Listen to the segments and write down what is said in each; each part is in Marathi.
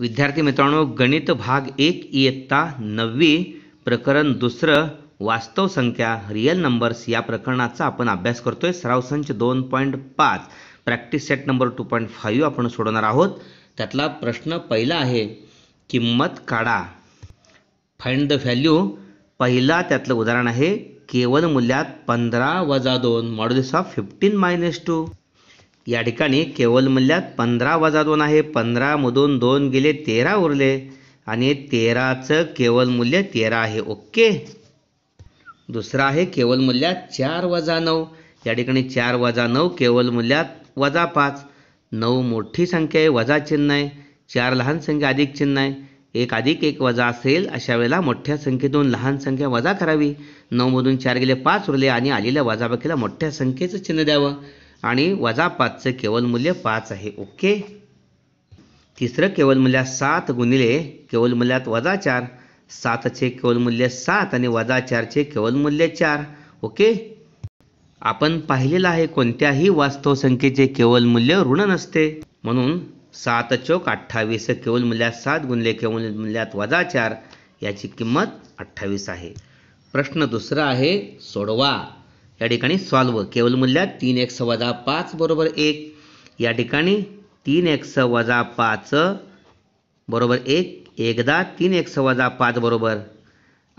विद्यार्थी मित्रांनो गणित भाग एक इयत्ता नववी प्रकरण दुसरं वास्तव संख्या रियल नंबर्स या प्रकरणाचा आपण अभ्यास करतोय सराव संच दोन पॉईंट पाच practice set number two point five आपण सोडवणार आहोत त्यातला प्रश्न पहिला आहे किंमत काढा फाइंड द व्हॅल्यू पहिला त्यातलं उदाहरण आहे केवल मूल्यात पंधरा वजा दोन modulus of fifteen minus two या ठिकाणी केवल मूल्यात पंधरा वजा दोन आहे पंधरामधून दोन गेले तेरा उरले आणि तेराचं केवल मूल्य तेरा आहे ओके दुसरा आहे केवल मूल्यात चार वजा नऊ या ठिकाणी चार वजा नऊ केवल मूल्यात वजा पाच नऊ मोठी संख्या आहे वजा चिन्ह आहे चार लहान संख्या अधिक चिन्ह आहे एक अधिक एक वजा असेल अशा वेळेला मोठ्या संख्येतून लहान संख्या वजा करावी नऊमधून चार गेले पाच उरले आणि आलेल्या वजाबाकीला मोठ्या संख्येचं चिन्ह द्यावं आणि वजा पाचचं केवल मूल्य पाच आहे ओके तिसरं केवल मूल्यात सात गुणिले केवल मूल्यात वजा चार सातचे केवल मूल्य सात आणि वजा चारचे केवल मूल्य चार ओके आपण पाहिलेलं आहे कोणत्याही वास्तव संख्येचे केवल मूल्य ऋण नसते म्हणून सात चोक अठ्ठावीस केवल मूल्यात सात गुणले केवल मूल्यात वजा चार याची किंमत अठ्ठावीस आहे प्रश्न दुसरा आहे सोडवा या ठिकाणी सॉल्व केवल मूल्यात तीन एक्स वजा पाच बरोबर एक या ठिकाणी तीन एक्स वजा पाच बरोबर एक एकदा तीन एक्स वजा पाच बरोबर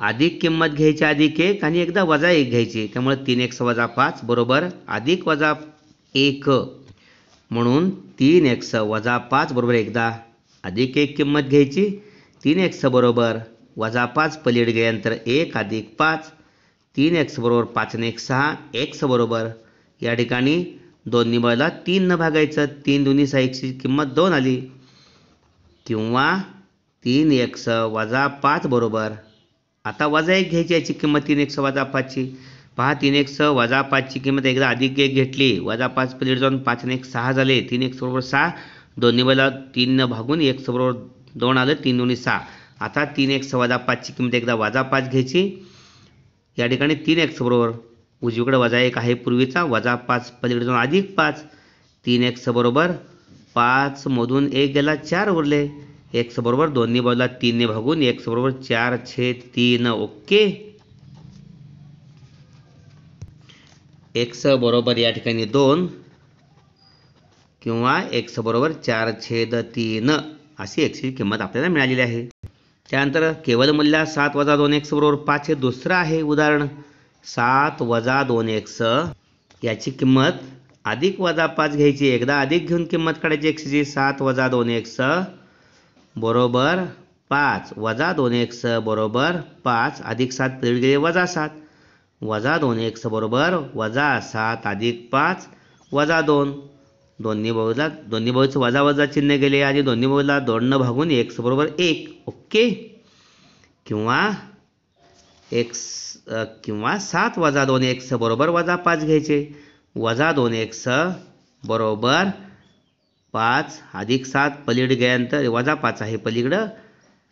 अधिक किंमत घ्यायची अधिक एक आणि एकदा वजा एक घ्यायची त्यामुळे तीन एक्स वजा पाच बरोबर अधिक वजा एक म्हणून तीन एक्स वजा पाच बरोबर एकदा अधिक एक किंमत घ्यायची तीन एक्स बरोबर वजा पाच पलीड गेल्यानंतर एक अधिक पाच तीन एक्स बरोबर पाचने एक सहा एक्स बरोबर या ठिकाणी दोन्ही निबळला तीन न भागायचं तीन दोन्ही सहा एक्सची किंमत दोन आली किंवा तीन एक्स वजा पाच बरोबर आता वजा एक घ्यायची याची किंमत तीन एक्स वजा पाचची पहा तीन एक्स वजा पाचची किंमत एकदा अधिक एक घेतली वजा पाच प्लेट जाऊन पाचने एक सहा झाले तीन एक्स बरोबर सहा दोन्ही बळला तीन भागून एक्स बरोबर दोन आलं तीन दोन्ही सहा आता तीन एक्स वजा पाचची किंमत एकदा वजा पाच घ्यायची या ठिकाणी तीन एक्स बरोबर उजवीकडे वजा एक आहे पूर्वीचा वजा पाच पलीकडे जाऊन अधिक पाच तीन एक्स बरोबर पाचमधून एक गेला चार उरले एक्स बरोबर दोन्ही बाजूला तीनने भागून एक्स बरोबर चार छेद तीन ओके एक्स बरोबर या ठिकाणी दोन किंवा एक्स बरोबर चार छेद तीन अशी एक्सची किंमत आपल्याला मिळालेली आहे त्यानंतर केवल मूल्यात सात वजा दोन एक्स बरोबर पाच हे दुसरं आहे उदाहरण सात वजा दोन एक्स याची किंमत अधिक वजा पाच घ्यायची एकदा अधिक घेऊन किंमत काढायची एक्सची सात वजा दोन एक्स बरोबर पाच वजा दोन एक्स बरोबर पाच अधिक सात पिरियड गेले वजा सात वजा दोन एक्स बरोबर वजा सात अधिक पाच वजा दोन दोन्ही बाजूला दोन्ही बाजूचं वजा वजा चिन्ह गेले आणि दोन्ही बाजूला दोन भागून एक्स बरोबर एक ओके किंवा एक्स किंवा सात वजा दोन एक्स बरोबर वजा पाच घ्यायचे वजा दोन एक्स बरोबर पाच अधिक सात पलीड गेल्यानंतर वजा पाच आहे पलीकडं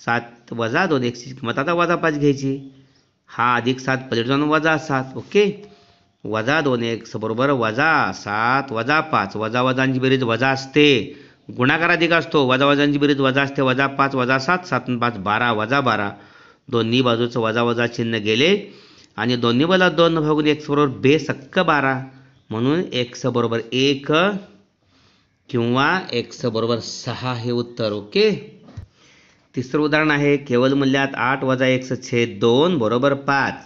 सात वजा दोन एकची किंमत आता वजा पाच घ्यायची हा अधिक सात पलीकडे जाऊन वजा सात ओके वजा दोन एक्स बरोबर वजा सात वजा पाच वजा वजांची बेरीज वजा असते गुणाकार अधिक असतो वजा वजांची बेरीज वजा असते वजा पाच वजा सात सात पाच बारा वजा बारा दोन्ही बाजूचं वजा वजा चिन्ह गेले आणि दोन्ही बाजूला दोन भागून एक्स बरोबर बेसक्क बारा म्हणून एक्स बरोबर एक किंवा एक्स बरोबर सहा हे उत्तर ओके तिसरं उदाहरण आहे केवल मूल्यात आठ वजा एक्स छेद दोन बरोबर पाच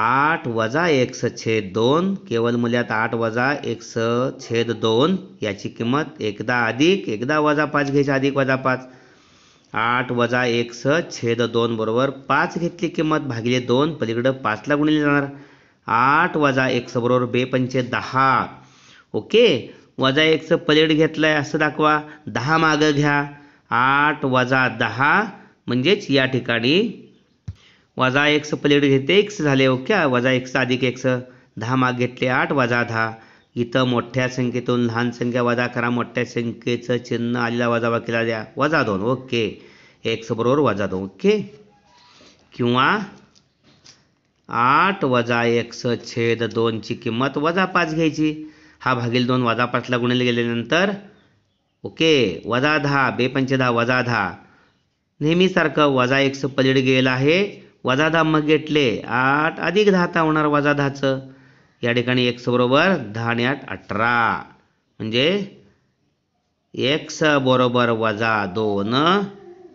आठ वजा एक्स छेद दोन केवल मूल्यात आठ वजा एक्स छेद दोन याची किंमत एकदा अधिक एकदा वजा पाच घ्यायची अधिक वजा पाच आठ वजा एक्स छेद दोन बरोबर पाच घेतली किंमत भागिले दोन पलीकडं पाचला गुणिले जाणार आठ वजा एक्स बरोबर बेपंचे दहा ओके वजा एक पलीड घेतलं आहे असं दाखवा दहा मागं घ्या आठ वजा दहा म्हणजेच या ठिकाणी वजा एक्स पलीकडे घेते एक्स झाले ओके वजा एक्स अधिक एक्स दहा माग घेतले आठ वजा दहा इथं मोठ्या संख्येतून लहान संख्या वजा करा मोठ्या संख्येचं चिन्ह आलेला वजा केला द्या वजा दोन ओके एक्स बरोबर वजा दोन ओके किंवा आठ वजा एक्स छेद दोनची किंमत वजा पाच घ्यायची हा भागील दोन वजा पाचला गुणले गेल्यानंतर ओके वजा दहा बेपंच दहा वजा दहा नेहमीसारखं वजा एक्स पलीड गेला आहे वजा दहा मग घेतले आठ अधिक दहा ता होणार वजा दहाचं या ठिकाणी एक्स बरोबर दहा आणि आठ अठरा म्हणजे एक्स बरोबर वजा दोन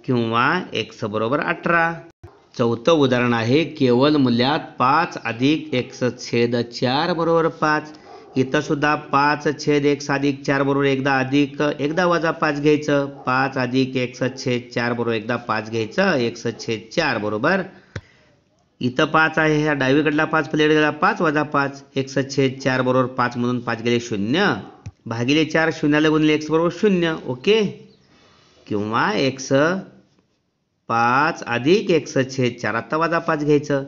किंवा एक्स बरोबर अठरा चौथं उदाहरण आहे केवल मूल्यात पाच अधिक एक्स छेद चार बरोबर पाच इथं सुद्धा पाच छेद एक्स अधिक चार बरोबर एकदा अधिक एकदा वजा पाच घ्यायचं पाच अधिक एक्स छेद चार बरोबर एकदा पाच घ्यायचं एक्स छेद चार बरोबर इथं पाच आहे ह्या डावीकडला पाच गेला पाच वजा पाच एक छेद चार बरोबर पाच म्हणून पाच गेले शून्य भागिले चार शून्याला गुणले एक्स बरोबर शून्य ओके किंवा एक्स पाच अधिक छेद चार आत्ता वजा पाच घ्यायचं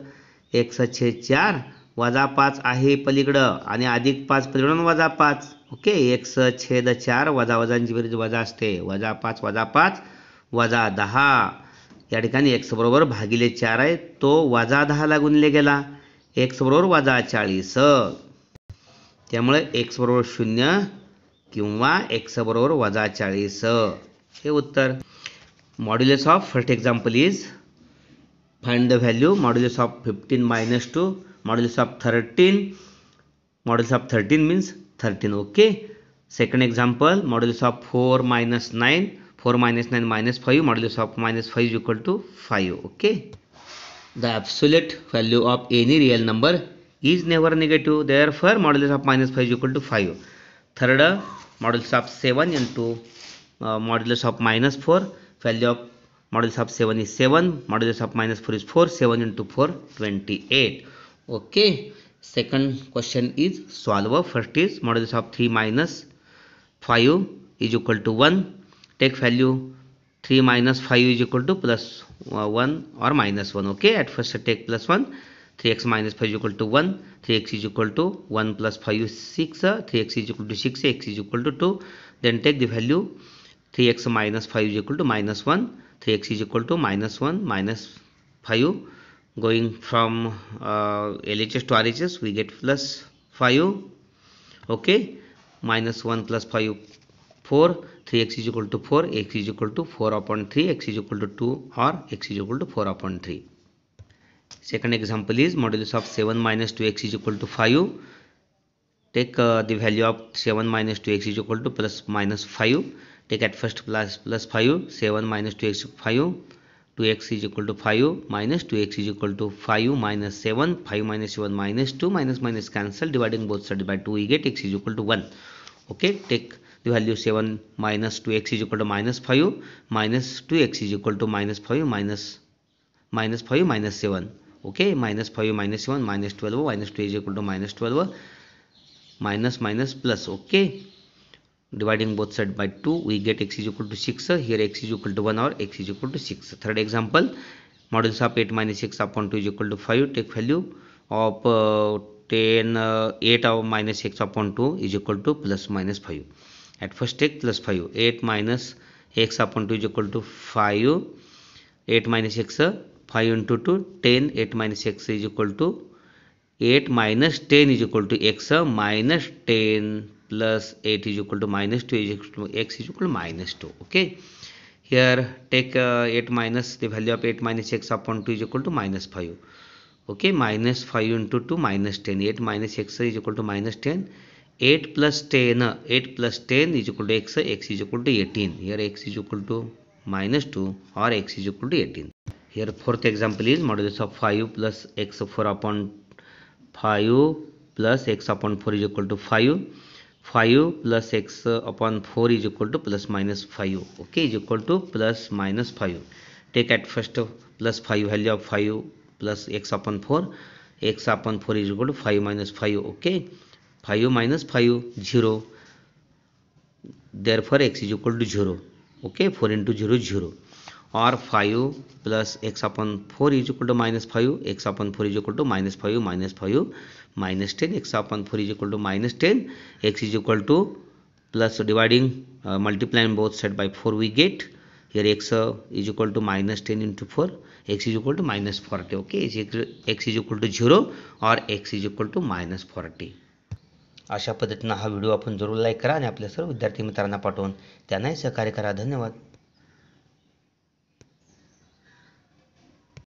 एक छेद चार वजा पाच आहे पलीकडं आणि अधिक पाच पलीकडून वजा पाच ओके स छेद चार वजा वजांची बेरीज वजा असते वजा पाच वजा पाच वजा दहा या ठिकाणी एक्स बरोबर भागिले चार आहे तो वाजा दहाला गुणले गेला एक्स बरोबर वजा चाळीस त्यामुळे एक्स बरोबर शून्य किंवा एक्स बरोबर वजा चाळीस हे उत्तर modulus of first example is find the value modulus of fifteen minus two modulus of thirteen modulus of thirteen means thirteen okay second example modulus of four minus nine 4 minus 9 minus 5 modulus of minus 5 is equal to 5 okay the absolute value of any real number is never negative therefore modulus of minus 5 is equal to 5 third modulus of 7 into uh, modulus of minus 4 value of modulus of 7 is 7 modulus of minus 4 is 4 7 into 4 28 okay second question is solve first is modulus of 3 minus 5 is equal to 1 take value 3 minus 5 is equal to uh, 1 or minus 1 okay at first I take plus 1 3x minus 5 is equal to 1 3x is equal to 1 plus 5 is 6 3x uh, is equal to 6 x is equal to 2 then take the value 3x minus 5 is equal to minus 1 3x is equal to minus 1 minus 5 going from uh, LHS to RHS we get plus 5 okay minus 1 plus 5 4 three x is equal to four x is equal to four upon three x is equal to two और x is equal to four upon three second example is modulus of 7 minus 2x is equal to 5 take uh, the value of 7 minus 2x is equal to plus minus 5 take at first plus plus 5 7 minus 2x 5 2x is equal to 5 minus 2x is equal to 5 minus 7 5 minus 7 minus 2 minus minus cancel dividing both sides by 2 we get x is equal to 1 okay take the value 7 minus 2x is equal to minus 5 minus 2x is equal to minus 5 minus minus 5 minus 7 okay minus 5 minus 7 minus 12 minus 2 is equal to minus 12 minus minus plus okay dividing both sides by 2 we get x is equal to 6 here x is equal to 1 or x is equal to 6 third example modulus of 8 minus 6 upon 2 is equal to 5 take value of uh, 10 uh, 8 of minus x upon 2 is equal to plus minus 5 eight first take plus five eight minus x upon two is equal to five eight minus x five into two ten eight minus x is equal to eight minus ten is equal to x minus ten plus eight is equal to minus two is equal to x is equal to minus two okay here take eight minus the value of eight minus x upon two is equal to minus five okay minus five into two minus ten eight minus x is equal to minus ten 8 plus 10, 8 plus 10 is equal to x, x is equal to 18. Here x is equal to minus 2 or x is equal to 18. Here fourth example is modulus of 5 plus x 4 upon 5 plus x upon 4 is equal to 5. 5 plus x upon 4 is equal to plus minus 5. Okay, is equal to plus minus 5. Take at first plus 5 value of 5 plus x upon 4. x upon 4 is equal to 5 minus 5. Okay. Five minus five zero therefore x is equal to zero okay four into zero zero और five plus x upon four is equal to minus five x upon four is equal to minus five minus five minus ten x upon four is equal to minus ten x is equal to plus dividing multiplying both set by four we get here x is equal to minus ten into four x is equal to minus forty okay x is equal to zero और x is equal to minus forty अशा पद्धतीनं हा व्हिडिओ आपण जरूर लाईक करा आणि आपल्या सर्व विद्यार्थी मित्रांना पाठवून त्यांनाही सहकार्य करा धन्यवाद